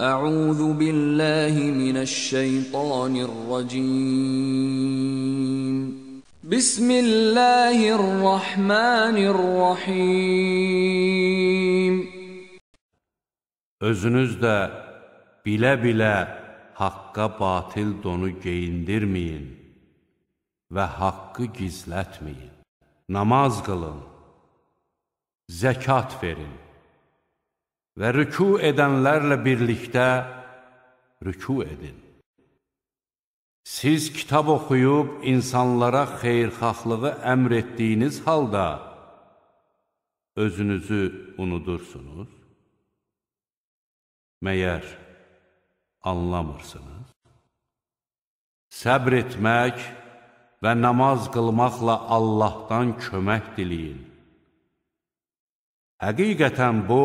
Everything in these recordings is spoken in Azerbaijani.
أعوذ بالله من الشيطان الرجيم بسم الله الرحمن الرحيم Özünüz də bilə-bilə haqqa batil donu geyindirməyin və haqqı gizlətməyin. Namaz qılın, zəkat verin və rüku edənlərlə birlikdə rüku edin. Siz kitab oxuyub insanlara xeyrxahlığı əmr etdiyiniz halda özünüzü unudursunuz? Məyər anlamırsınız? Səbr etmək və namaz qılmaqla Allahdan kömək diliyin. Həqiqətən bu,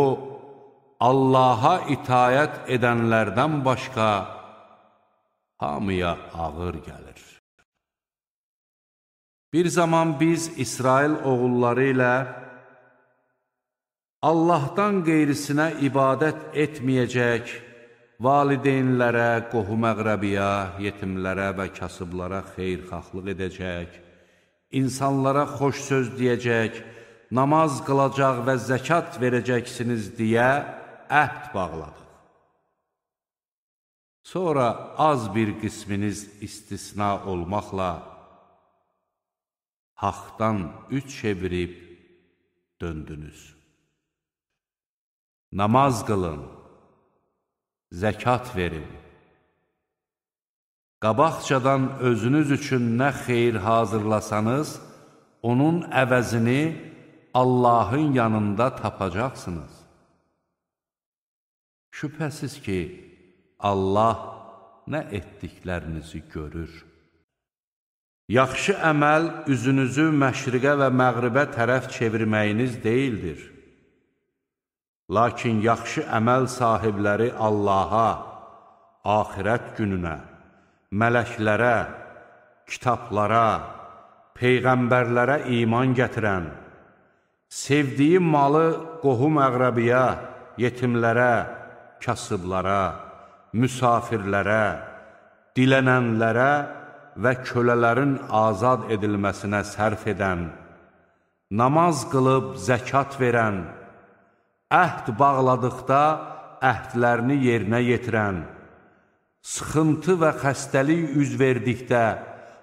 Allaha itayət edənlərdən başqa hamıya ağır gəlir. Bir zaman biz İsrail oğulları ilə Allahdan qeyrisinə ibadət etməyəcək, valideynlərə, qohum-əqrəbiyə, yetimlərə və kasıblara xeyrxahlıq edəcək, insanlara xoş söz deyəcək, namaz qılacaq və zəkat verəcəksiniz deyə, əhd bağladıq. Sonra az bir qisminiz istisna olmaqla haqdan üç çevirib döndünüz. Namaz qılın, zəkat verin. Qabaqcadan özünüz üçün nə xeyir hazırlasanız, onun əvəzini Allahın yanında tapacaqsınız. Şübhəsiz ki, Allah nə etdiklərinizi görür. Yaxşı əməl üzünüzü məşriqə və məğribə tərəf çevirməyiniz deyildir. Lakin yaxşı əməl sahibləri Allaha, axirət gününə, mələklərə, kitablara, peyğəmbərlərə iman gətirən, sevdiyi malı qohum əqrəbiyə, yetimlərə, kasıblara, müsafirlərə, dilənənlərə və kölələrin azad edilməsinə sərf edən, namaz qılıb zəkat verən, əhd bağladıqda əhdlərini yerinə yetirən, sıxıntı və xəstəlik üz verdikdə,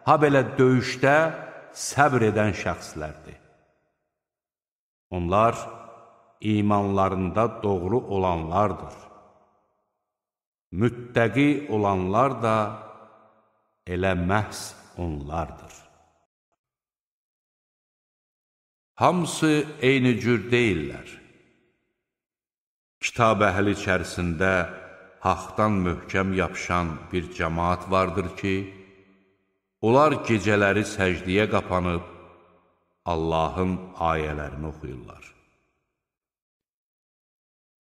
ha belə döyüşdə səbr edən şəxslərdir. Onlar imanlarında doğru olanlardır müttəqi olanlar da elə məhz onlardır. Hamısı eyni cür deyillər. Kitab əhli içərisində haqdan möhkəm yapışan bir cəmaat vardır ki, onlar gecələri səcdiyə qapanıb, Allahın ayələrini oxuyurlar.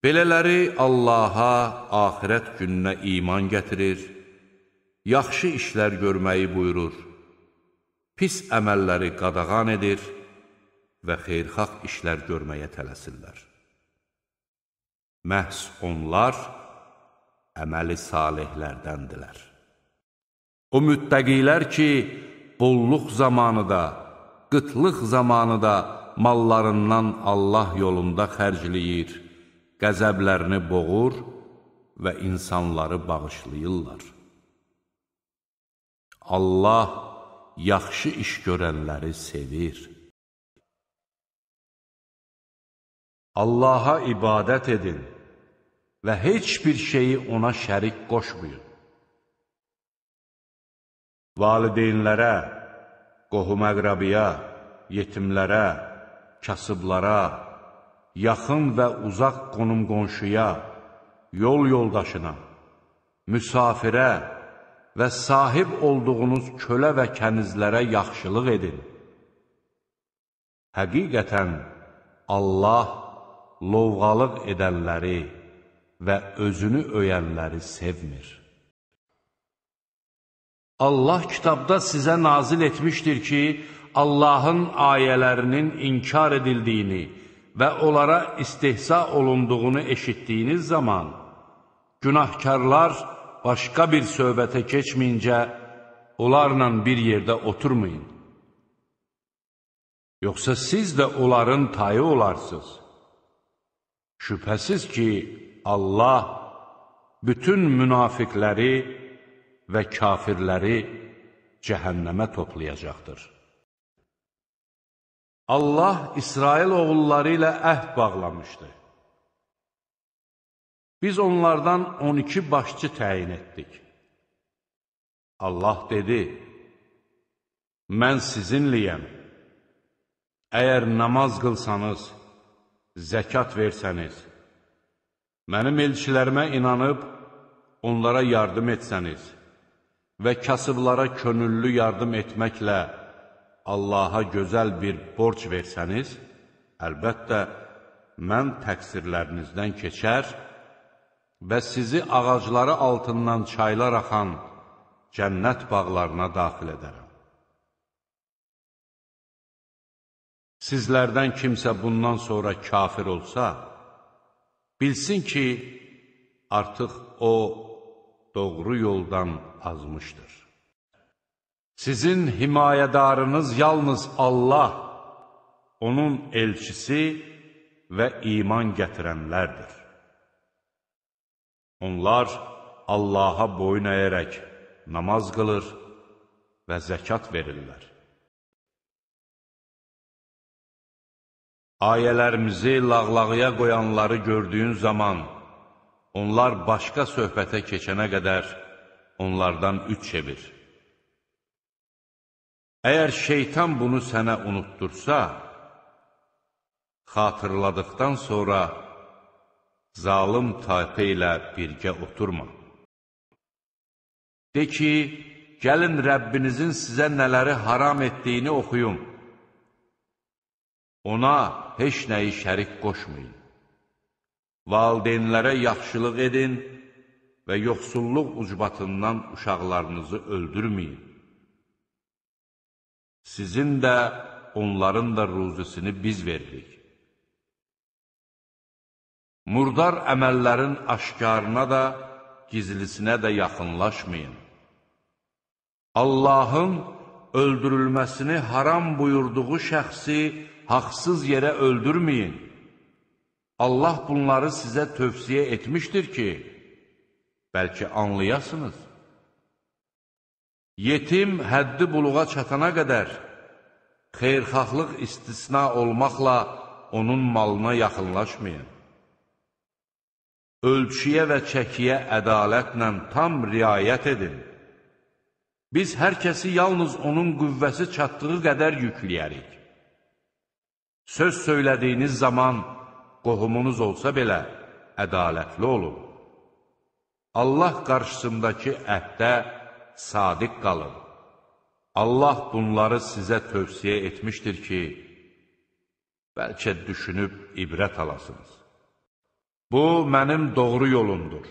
Belələri Allaha, axirət gününə iman gətirir, yaxşı işlər görməyi buyurur, pis əməlləri qadağan edir və xeyrxalq işlər görməyə tələsirlər. Məhz onlar əməli salihlərdəndilər. O müttəqilər ki, bolluq zamanı da, qıtlıq zamanı da mallarından Allah yolunda xərcləyir, qəzəblərini boğur və insanları bağışlayırlar. Allah yaxşı iş görənləri sevir. Allaha ibadət edin və heç bir şeyi ona şərik qoşmayın. Valideynlərə, qohum-əqrabiya, yetimlərə, kasıblara, yaxın və uzaq qonum-qonşuya, yol yoldaşına, müsafirə və sahib olduğunuz kölə və kənizlərə yaxşılıq edin. Həqiqətən, Allah lovğalıq edənləri və özünü öyənləri sevmir. Allah kitabda sizə nazil etmişdir ki, Allahın ayələrinin inkar edildiyini, və onlara istehza olunduğunu eşitdiyiniz zaman, günahkarlar başqa bir söhbətə keçməyincə, onlarla bir yerdə oturmayın. Yoxsa siz də onların tayı olarsınız. Şübhəsiz ki, Allah bütün münafiqləri və kafirləri cəhənnəmə toplayacaqdır. Allah İsrail oğulları ilə əhd bağlamışdı. Biz onlardan 12 başçı təyin etdik. Allah dedi, mən sizinliyəm. Əgər namaz qılsanız, zəkat versəniz, mənim elçilərimə inanıb, onlara yardım etsəniz və kasıblara könüllü yardım etməklə, Allaha gözəl bir borc versəniz, əlbəttə, mən təqsirlərinizdən keçər və sizi ağacları altından çaylar axan cənnət bağlarına daxil edərəm. Sizlərdən kimsə bundan sonra kafir olsa, bilsin ki, artıq o doğru yoldan azmışdır. Sizin himayədarınız yalnız Allah, onun elçisi və iman gətirənlərdir. Onlar Allaha boyun əyərək namaz qılır və zəkat verirlər. Ayələrimizi lağlağıya qoyanları gördüyün zaman, onlar başqa söhbətə keçənə qədər onlardan üç çevir. Əgər şeytan bunu sənə unutdursa, xatırladıqdan sonra zalım tayfə ilə birgə oturma. De ki, gəlin Rəbbinizin sizə nələri haram etdiyini oxuyum. Ona heç nəyi şərik qoşmayın. Valideynlərə yaxşılıq edin və yoxsulluq ucbatından uşaqlarınızı öldürməyin. Sizin də, onların da ruzisini biz veririk. Murdar əməllərin aşkarına da, gizlisinə də yaxınlaşmayın. Allahın öldürülməsini haram buyurduğu şəxsi haqsız yerə öldürməyin. Allah bunları sizə tövsiyə etmişdir ki, bəlkə anlayasınız. Yetim həddi buluğa çatana qədər xeyrxahlıq istisna olmaqla onun malına yaxınlaşmayın. Ölçüyə və çəkiyə ədalətlə tam riayət edin. Biz hər kəsi yalnız onun qüvvəsi çatdığı qədər yükləyərik. Söz söylədiyiniz zaman qohumunuz olsa belə ədalətli olun. Allah qarşısındakı əhdə sadiq qalın. Allah bunları sizə tövsiyə etmişdir ki, bəlkə düşünüb ibrət alasınız. Bu, mənim doğru yolumdur.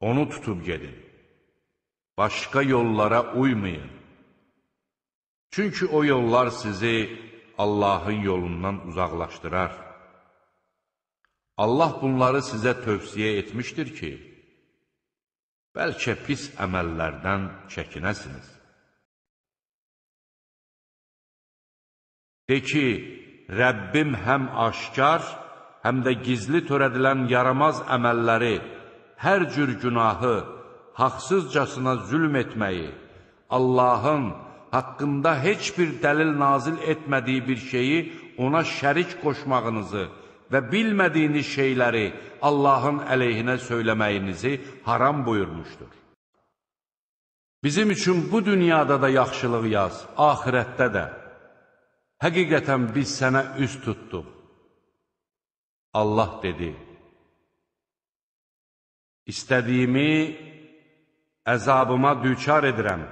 Onu tutub gedin. Başqa yollara uymayın. Çünki o yollar sizi Allahın yolundan uzaqlaşdırar. Allah bunları sizə tövsiyə etmişdir ki, bəlkə pis əməllərdən çəkinəsiniz. De ki, Rəbbim həm aşkar, həm də gizli törədilən yaramaz əməlləri, hər cür günahı, haqsızcasına zülm etməyi, Allahın haqqında heç bir dəlil nazil etmədiyi bir şeyi ona şərik qoşmağınızı və bilmədiyiniz şeyləri Allahın əleyhinə söyləməyinizi haram buyurmuşdur. Bizim üçün bu dünyada da yaxşılıq yaz, ahirətdə də. Həqiqətən biz sənə üz tutduq. Allah dedi, İstədiyimi əzabıma düçar edirəm,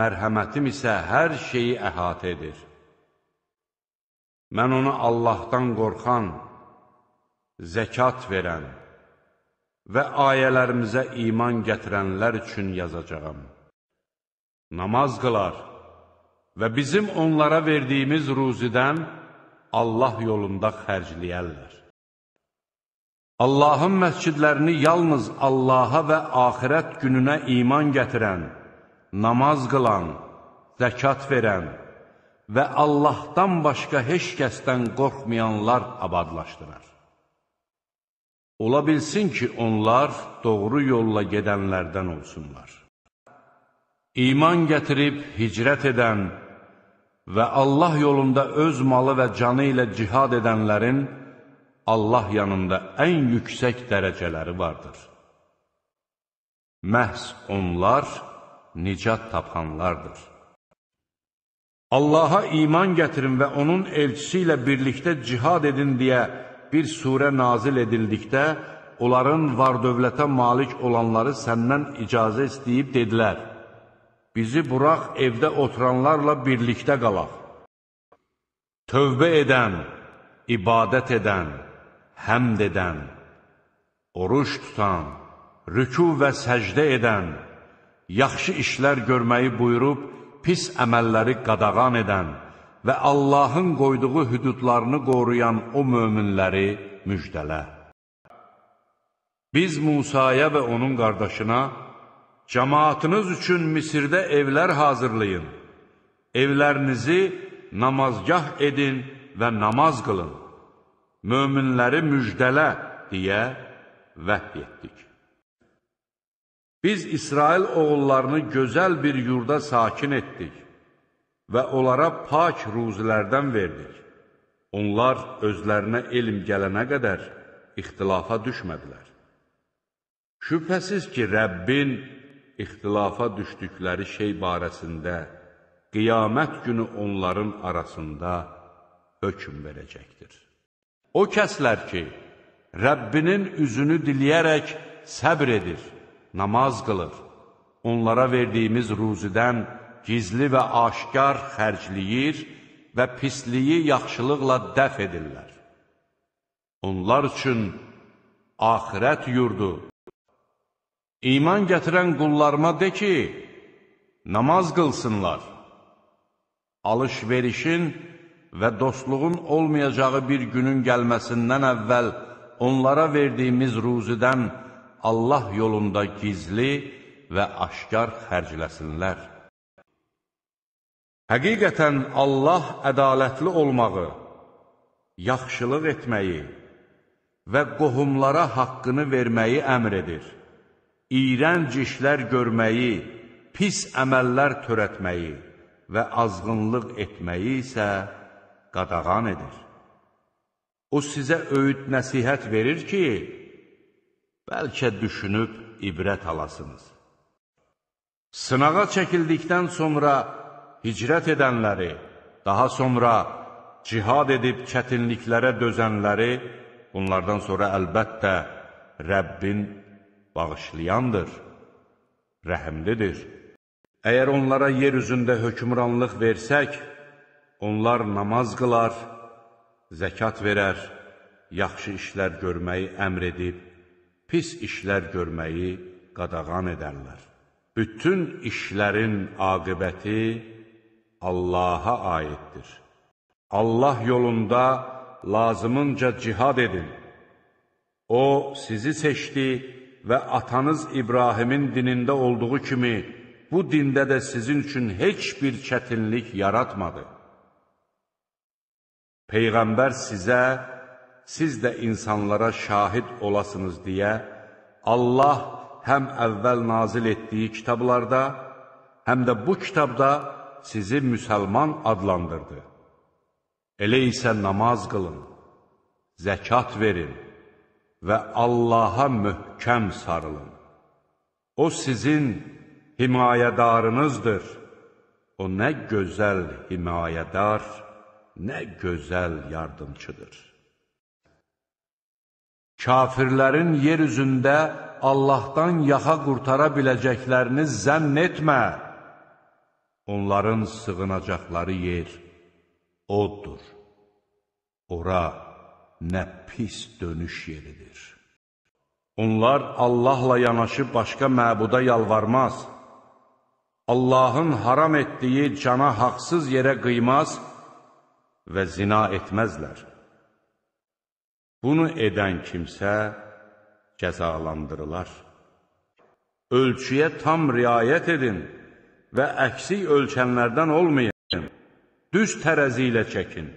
mərhəmətim isə hər şeyi əhatə edir. Mən ona Allahdan qorxan, zəkat verən və ayələrimizə iman gətirənlər üçün yazacağam. Namaz qılar və bizim onlara verdiyimiz ruzidən Allah yolunda xərcləyərlər. Allahın məscidlərini yalnız Allaha və axirət gününə iman gətirən, namaz qılan, zəkat verən, və Allahdan başqa heç kəsdən qorxmayanlar abadlaşdırar. Ola bilsin ki, onlar doğru yolla gedənlərdən olsunlar. İman gətirib hicrət edən və Allah yolunda öz malı və canı ilə cihad edənlərin Allah yanında ən yüksək dərəcələri vardır. Məhz onlar nicat tapanlardır. Allaha iman gətirin və onun elçisi ilə birlikdə cihad edin deyə bir surə nazil edildikdə, onların var-dövlətə malik olanları səndən icazə istəyib dedilər, bizi burax evdə oturanlarla birlikdə qalaq. Tövbə edən, ibadət edən, həmd edən, oruç tutan, rüku və səcdə edən, yaxşı işlər görməyi buyurub, pis əməlləri qadağan edən və Allahın qoyduğu hüdudlarını qoruyan o möminləri müjdələ. Biz Musaya və onun qardaşına, cəmaatınız üçün Misirdə evlər hazırlayın, evlərinizi namazgah edin və namaz qılın, möminləri müjdələ deyə vəhy etdik. Biz İsrail oğullarını gözəl bir yurda sakin etdik və onlara pak ruzilərdən verdik. Onlar özlərinə elm gələnə qədər ixtilafa düşmədilər. Şübhəsiz ki, Rəbbin ixtilafa düşdükləri şey barəsində qiyamət günü onların arasında hökm verəcəkdir. O kəslər ki, Rəbbinin üzünü diləyərək səbr edir namaz qılır. Onlara verdiyimiz ruzidən gizli və aşkar xərcləyir və pisliyi yaxşılıqla dəf edirlər. Onlar üçün axirət yurdu. İman gətirən qullarıma de ki, namaz qılsınlar. Alış-verişin və dostluğun olmayacağı bir günün gəlməsindən əvvəl onlara verdiyimiz ruzidən Allah yolunda gizli və aşkar xərcləsinlər. Həqiqətən Allah ədalətli olmağı, yaxşılıq etməyi və qohumlara haqqını verməyi əmr edir. İyrənc işlər görməyi, pis əməllər törətməyi və azğınlıq etməyi isə qadağan edir. O sizə öyüd nəsihət verir ki, bəlkə düşünüb ibrət alasınız. Sınağa çəkildikdən sonra hicrət edənləri, daha sonra cihad edib çətinliklərə dözənləri, bunlardan sonra əlbəttə Rəbbin bağışlayandır, rəhimlidir. Əgər onlara yer üzündə hökmranlıq versək, onlar namaz qılar, zəkat verər, yaxşı işlər görməyi əmr edib, pis işlər görməyi qadağan edərlər. Bütün işlərin aqibəti Allaha aiddir. Allah yolunda lazımınca cihad edin. O, sizi seçdi və atanız İbrahimin dinində olduğu kimi, bu dində də sizin üçün heç bir çətinlik yaratmadı. Peyğəmbər sizə, siz də insanlara şahid olasınız deyə Allah həm əvvəl nazil etdiyi kitablarda, həm də bu kitabda sizi müsəlman adlandırdı. Elə isə namaz qılın, zəkat verin və Allaha möhkəm sarılın. O sizin himayədarınızdır. O nə gözəl himayədar, nə gözəl yardımçıdır. Kafirlərin yer üzündə Allahdan yaxa qurtara biləcəklərini zənn etmə. Onların sığınacaqları yer oddur. Ora nə pis dönüş yeridir. Onlar Allahla yanaşı başqa məbuda yalvarmaz. Allahın haram etdiyi cana haqsız yerə qıymaz və zina etməzlər. Bunu edən kimsə cəzalandırılar. Ölçüyə tam riayət edin və əksik ölçənlərdən olmayın. Düz tərəzi ilə çəkin.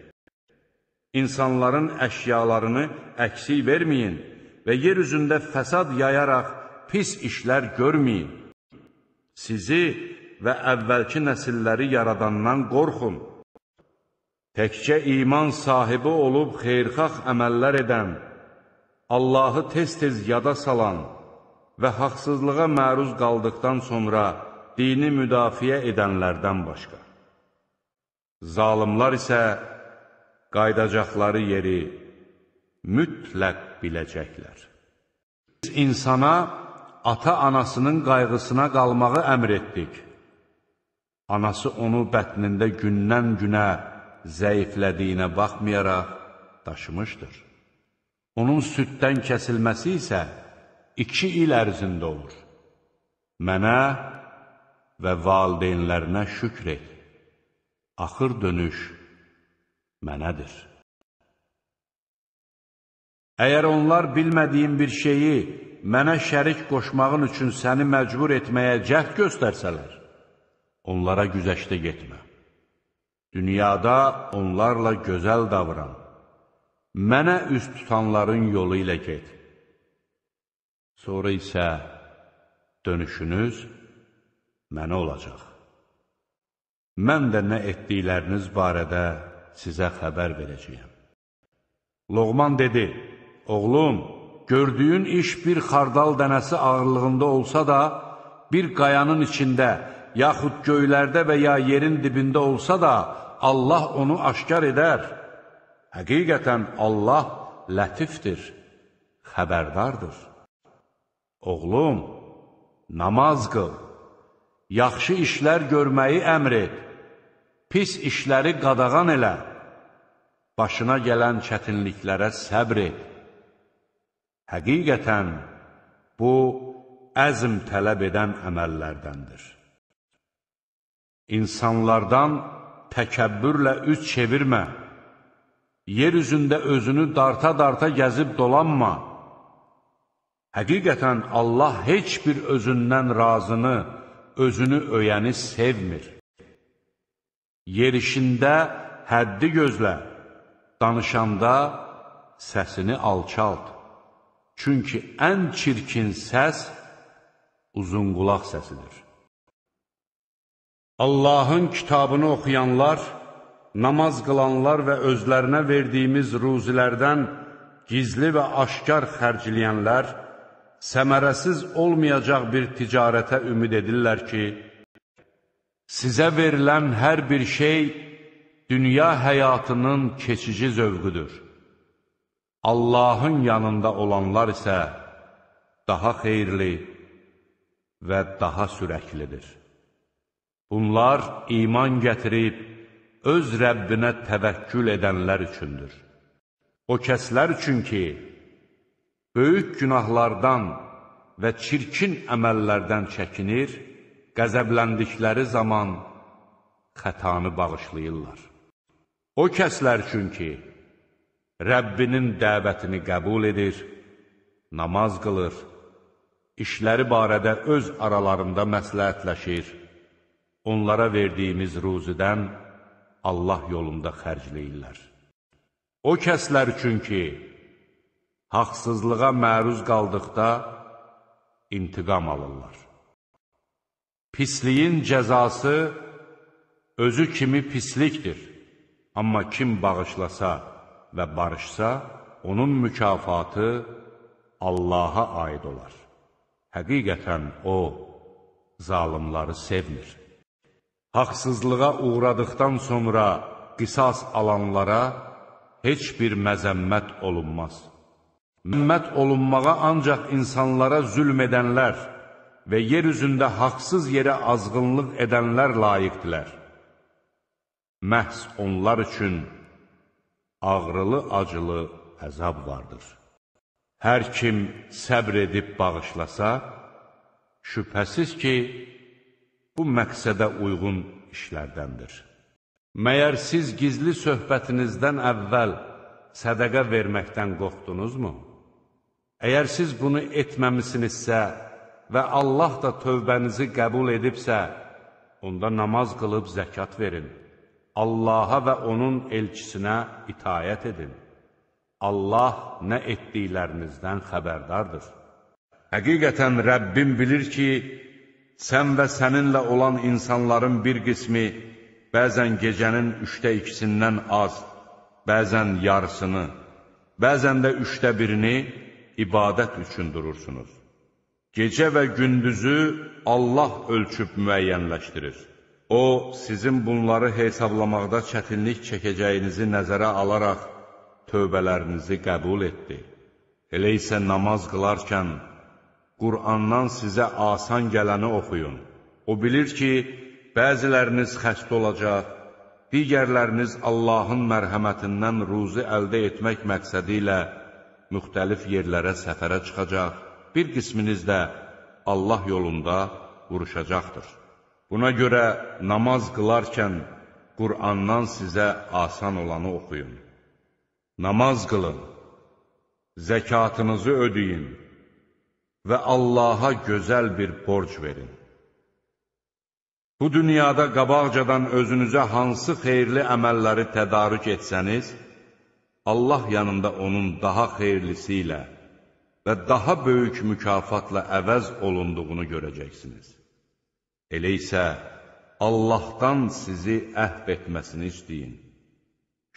İnsanların əşyalarını əksik verməyin və yer üzündə fəsad yayaraq pis işlər görməyin. Sizi və əvvəlki nəsilləri yaradandan qorxun. Təkcə iman sahibi olub xeyrxax əməllər edən, Allahı tez-tez yada salan və haqsızlığa məruz qaldıqdan sonra dini müdafiə edənlərdən başqa. Zalimlar isə qaydacaqları yeri mütləq biləcəklər. Biz insana ata-anasının qayğısına qalmağı əmr etdik. Anası onu bətnində gündən-günə, zəiflədiyinə baxmayaraq daşımışdır. Onun süddən kəsilməsi isə iki il ərzində olur. Mənə və valideynlərinə şükr et. Axır dönüş mənədir. Əgər onlar bilmədiyim bir şeyi mənə şərik qoşmağın üçün səni məcbur etməyə cəhd göstərsələr, onlara güzəşdə getmə. Dünyada onlarla gözəl davran. Mənə üst tutanların yolu ilə get. Sonra isə dönüşünüz mənə olacaq. Mən də nə etdikləriniz barədə sizə xəbər verəcəyəm. Loğman dedi, oğlum, gördüyün iş bir xardal dənəsi ağırlığında olsa da, bir qayanın içində, yaxud göylərdə və ya yerin dibində olsa da, Allah onu aşkar edər. Həqiqətən Allah lətifdir, xəbərdardır. Oğlum, namaz qıl, yaxşı işlər görməyi əmr et, pis işləri qadağan elə, başına gələn çətinliklərə səbr et. Həqiqətən, bu, əzm tələb edən əməllərdəndir. İnsanlardan təkəbbürlə üz çevirmə, yer üzündə özünü darta-darta gəzib dolanma. Həqiqətən Allah heç bir özündən razını, özünü öyəni sevmir. Yerişində həddi gözlə, danışanda səsini alçalt. Çünki ən çirkin səs uzunqulaq səsidir. Allahın kitabını oxuyanlar, namaz qılanlar və özlərinə verdiyimiz ruzilərdən gizli və aşkar xərcləyənlər, səmərəsiz olmayacaq bir ticarətə ümid edirlər ki, sizə verilən hər bir şey dünya həyatının keçici zövqüdür. Allahın yanında olanlar isə daha xeyirli və daha sürəklidir. Bunlar iman gətirib, öz Rəbbinə təvəkkül edənlər üçündür. O kəslər üçün ki, böyük günahlardan və çirkin əməllərdən çəkinir, qəzəbləndikləri zaman xətanı bağışlayırlar. O kəslər üçün ki, Rəbbinin dəvətini qəbul edir, namaz qılır, işləri barədə öz aralarında məsləhətləşir, onlara verdiyimiz ruzidən Allah yolunda xərcləyirlər. O kəslər üçün ki, haqsızlığa məruz qaldıqda intiqam alırlar. Pisliyin cəzası özü kimi pislikdir, amma kim bağışlasa və barışsa, onun mükafatı Allaha aid olar. Həqiqətən O, zalimları sevmir haqsızlığa uğradıqdan sonra qisas alanlara heç bir məzəmmət olunmaz. Məmmət olunmağa ancaq insanlara zülm edənlər və yer üzündə haqsız yerə azğınlıq edənlər layiqdilər. Məhz onlar üçün ağrılı-acılı əzab vardır. Hər kim səbr edib bağışlasa, şübhəsiz ki, bu məqsədə uyğun işlərdəndir. Məyər siz gizli söhbətinizdən əvvəl sədəqə verməkdən qorxdunuzmu? Əgər siz bunu etməmisinizsə və Allah da tövbənizi qəbul edibsə, onda namaz qılıb zəkat verin. Allaha və onun elçisinə itayət edin. Allah nə etdiklərinizdən xəbərdardır. Həqiqətən Rəbbim bilir ki, sən və səninlə olan insanların bir qismi bəzən gecənin üçdə ikisindən az, bəzən yarısını, bəzən də üçdə birini ibadət üçün durursunuz. Gecə və gündüzü Allah ölçüb müəyyənləşdirir. O, sizin bunları hesablamaqda çətinlik çəkəcəyinizi nəzərə alaraq tövbələrinizi qəbul etdi. Elə isə namaz qılarkən, Qurandan sizə asan gələni oxuyun. O bilir ki, bəziləriniz xəstə olacaq, digərləriniz Allahın mərhəmətindən ruzi əldə etmək məqsədi ilə müxtəlif yerlərə səfərə çıxacaq, bir qisminiz də Allah yolunda vuruşacaqdır. Buna görə namaz qılarkən Qurandan sizə asan olanı oxuyun. Namaz qılın, zəkatınızı ödəyin, və Allaha gözəl bir borc verin. Bu dünyada qabaqcadan özünüzə hansı xeyirli əməlləri tədarük etsəniz, Allah yanında onun daha xeyirlisi ilə və daha böyük mükafatla əvəz olunduğunu görəcəksiniz. Elə isə Allahdan sizi əhv etməsini istəyin.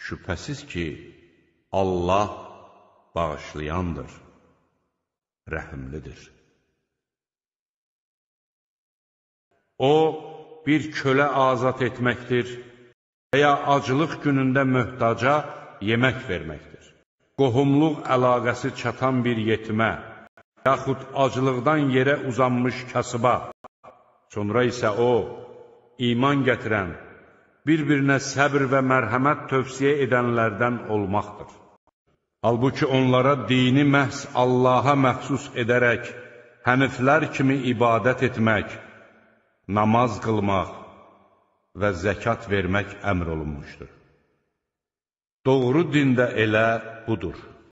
Şübhəsiz ki, Allah bağışlayandır rəhimlidir. O, bir kölə azad etməkdir və ya aclıq günündə möhtaca yemək verməkdir. Qohumluq əlaqəsi çatan bir yetimə, yaxud aclıqdan yerə uzanmış kasıba, sonra isə o, iman gətirən, bir-birinə səbr və mərhəmət tövsiyə edənlərdən olmaqdır. Halbuki onlara dini məhz Allaha məxsus edərək həniflər kimi ibadət etmək, namaz qılmaq və zəkat vermək əmr olunmuşdur. Doğru dində elə budur.